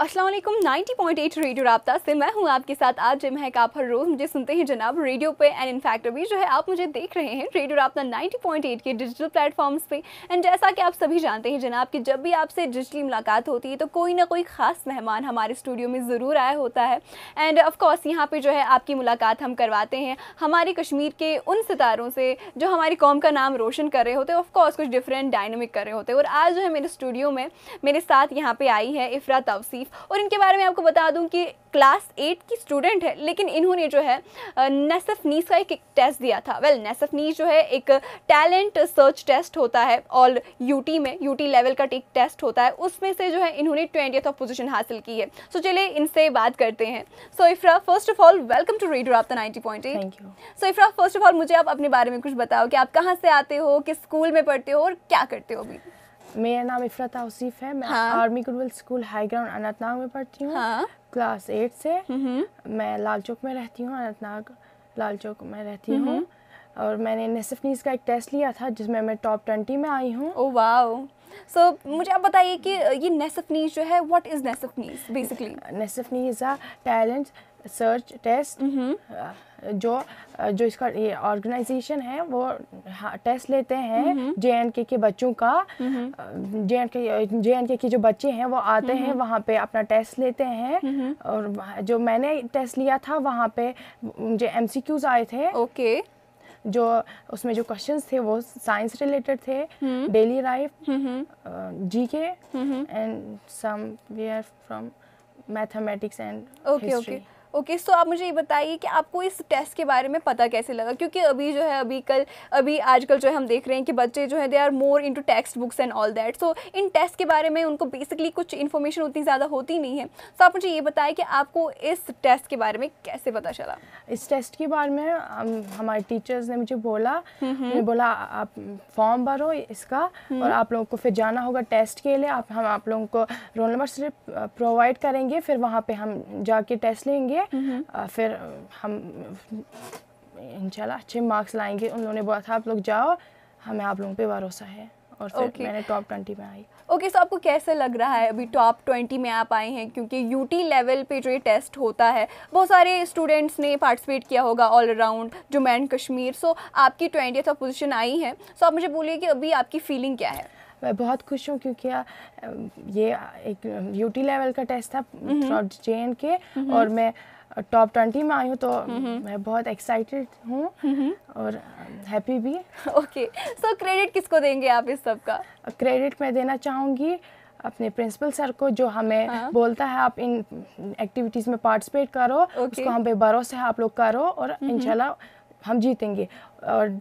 अस्सलाम वालेकुम 90.8 रेडियो रबता से मैं हूँ आपके साथ आज जिम है आप हर रोज़ मुझे सुनते हैं जनाब रेडियो पे एंड इनफैक्ट अभी जो है आप मुझे देख रहे हैं रेडियो रबता 90.8 के डिजिटल प्लेटफॉर्म्स पे एंड जैसा कि आप सभी जानते हैं जनाब कि जब भी आपसे डिजिटली मुलाकात होती है तो कोई ना कोई ख़ास मेहमान हमारे स्टूडियो में ज़रूर आया होता है एंड ऑफकोर्स यहाँ पर जो है आपकी मुलाकात हम करवाते हैं हमारे कश्मीर के उन सितारों से जो हमारी कौम का नाम रोशन कर रहे होते हैं ऑफकोर्स कुछ डिफरेंट डायनमिक कर रहे होते हैं और आज जो है मेरे स्टूडियो में मेरे साथ यहाँ पर आई है इफ़रा तवसीफ़ लाइफ और इनके बारे में आपको बता दूं कि क्लास एट की स्टूडेंट है लेकिन इन्होंने जो है नेसफ नीस का एक टेस्ट दिया था वेल नेसफ नीस जो है एक टैलेंट सर्च टेस्ट होता है ऑल यूटी में यूटी लेवल का एक टेस्ट होता है उसमें से जो है इन्होंने ट्वेंटी ऑफ पोजिशन हासिल की है सो so, चलिए इनसे बात करते हैं so Ifra first of all welcome to reader आप ninety point eight so Ifra first of all मुझे आप अपने बारे में कुछ बताओ कि आप कहाँ से आते हो किस स्कूल में पढ़ते हो और क्या करते हो अभी मेरा नाम इफरत औसीफ है मैं हाँ। Army goodwill school high ground Anantnag में पढ़ती हूँ हाँ। क्लास एट से मैं लाल चौक में रहती हूँ अनंतनाग लाल चौक में रहती हूँ और मैंने नीस का एक टेस्ट लिया था जिसमें मैं टॉप ट्वेंटी में आई हूँ oh, wow. सो so, मुझे आप बताइए कि ये नीस जो है वट इज़ नीस बेसिकली नेसिफनीस NEES a talent search test जो जो इसका ये ऑर्गेनाइजेशन है वो टेस्ट लेते हैं जे एंड के के बच्चों का जे एंड के जे एंड के के जो बच्चे हैं वो आते हैं वहाँ पे अपना टेस्ट लेते हैं और जो मैंने टेस्ट लिया था वहाँ पे जो एम आए थे ओके जो उसमें जो क्वेश्चंस थे वो साइंस रिलेटेड थे डेली लाइफ के and some we are from mathematics and okay okay okay okay, so so आप मुझे ये बताइए कि आपको इस टेस्ट के बारे में पता कैसे लगा क्योंकि अभी जो है अभी कल अभी आजकल जो है हम देख रहे हैं कि बच्चे जो है they are more into text books and all that so इन टेस्ट के बारे में उनको बेसिकली कुछ इन्फॉर्मेशन उतनी ज़्यादा होती नहीं है सो तो so आप मुझे ये बताइए कि आपको इस टेस्ट के बारे में कैसे पता चला इस टेस्ट के बारे में हम, हमारे टीचर्स ने मुझे बोला मुझे हम्म, हम्म। बोला आप फॉर्म भरो इसका हम्म। और आप लोगों को फिर जाना होगा टेस्ट के लिए आप हम आप लोगों को रोल नंबर सिर्फ प्रोवाइड करेंगे फिर वहाँ पर हम जाके टेस्ट लेंगे लिए फिर हम इंशाल्लाह अच्छे मार्क्स लाएंगे उन लोगों ने बोला था आप लोग जाओ हमें आप लोगों पे भरोसा है और फिर okay. मैंने टॉप ट्वेंटी में आई ओके okay, सो so आपको कैसे लग रहा है अभी टॉप ट्वेंटी में आप आए हैं क्योंकि यूटी लेवल पे जो ये टेस्ट होता है बहुत सारे स्टूडेंट्स ने पार्टिसिपेट किया होगा all around Jammu and Kashmir so so, आपकी ट्वेंटी पोजिशन आई है सो so, आप मुझे बोलिए कि अभी आपकी फीलिंग क्या है मैं बहुत खुश हूँ क्योंकि ये एक यूटी लेवल का टेस्ट था थ्रॉट जे एंड के और मैं टॉप ट्वेंटी में आई हूँ तो हम्म। मैं बहुत एक्साइटेड हूँ हम्म। और हैप्पी भी ओके सो क्रेडिट किसको देंगे आप इस सब का क्रेडिट मैं देना चाहूँगी अपने प्रिंसिपल सर को जो हमें हाँ? बोलता है आप इन एक्टिविटीज़ में पार्टिसिपेट करो okay. उसको हम पे भरोसा है आप लोग करो और हम्म। इंशाल्लाह हम जीतेंगे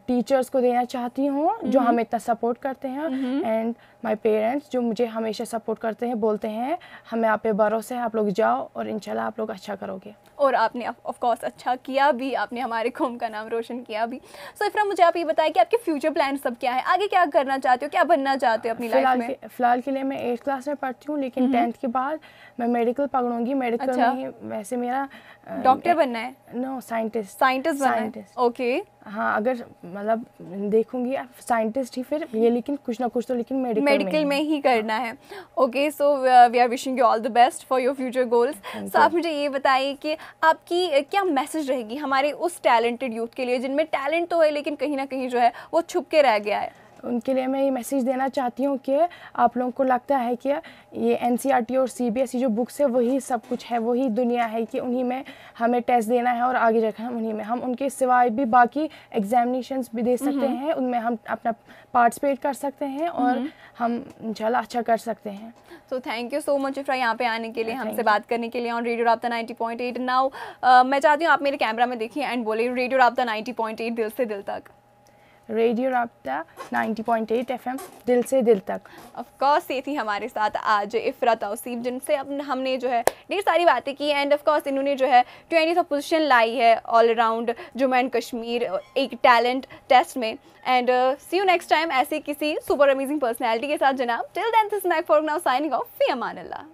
टीचर्स को देना चाहती हूँ जो हमें हम्म। इतना सपोर्ट करते हैं एंड माय पेरेंट्स जो मुझे हमेशा सपोर्ट करते हैं बोलते हैं हमें आप पे भरोसा है आप लोग जाओ और इंशाल्लाह आप लोग अच्छा करोगे और आपने ऑफ कोर्स अच्छा किया भी आपने हमारे कौम का नाम रोशन किया भी सो so, इफ्रा मुझे आप ये बताया कि आपके फ्यूचर प्लान सब क्या है आगे क्या करना चाहते हो क्या बनना चाहते हो अपनी लाइफ में फिलहाल के लिए मैं एट्थ क्लास में पढ़ती हूँ लेकिन टेंथ हम्म। के बाद मैं मेडिकल पकड़ूंगी मेडिकल अच्छा। में वैसे मेरा डॉक्टर बनना है no scientist scientist scientist okay हाँ अगर मतलब देखूंगी साइंटिस्ट ही फिर ये लेकिन कुछ ना कुछ तो लेकिन मेडिकल मेडिकल में, में ही करना है okay so we are wishing you all the best for your future goals so आप मुझे ये बताइए कि आपकी uh, क्या मैसेज रहेगी हमारे उस टैलेंटेड यूथ के लिए जिनमें टैलेंट तो है लेकिन कहीं ना कहीं जो है वो छुप के रह गया है उनके लिए मैं ये मैसेज देना चाहती हूँ कि आप लोगों को लगता है कि ये एन e और सी e जो बुक्स है वही सब कुछ है वही दुनिया है कि उन्हीं में हमें टेस्ट देना है और आगे रखना है उन्हीं में हम उनके सिवाय भी बाकी एग्जामिनेशन भी दे हम्म, सकते हम्म। हैं उनमें हम अपना पार्टिसिपेट कर सकते हैं और हम्म। हम इनशाला अच्छा कर सकते हैं तो thank you so much Ifra यहाँ पे आने के लिए हमसे बात करने के लिए on radio Rabta ninety point eight now मैं चाहती हूँ आप मेरे कैमरा में देखिए एंड बोले रेडियो पॉइंट एट दिल से दिल तक रेडियो रबता 90.8 एफएम दिल से दिल तक ऑफ कोर्स ये थी हमारे साथ आज इफ़रा तौसीफ जिनसे अब हमने जो है ढेर सारी बातें की एंड ऑफ कोर्स इन्होंने जो है ट्वेंटी पोजीशन लाई है all around Jammu and Kashmir एक टैलेंट टेस्ट में and see you next time ऐसे किसी सुपर अमेजिंग पर्सनैलिटी के साथ जनाब टिल दैन दिस मैक फॉर नाउ साइनिंग ऑफ फी अमान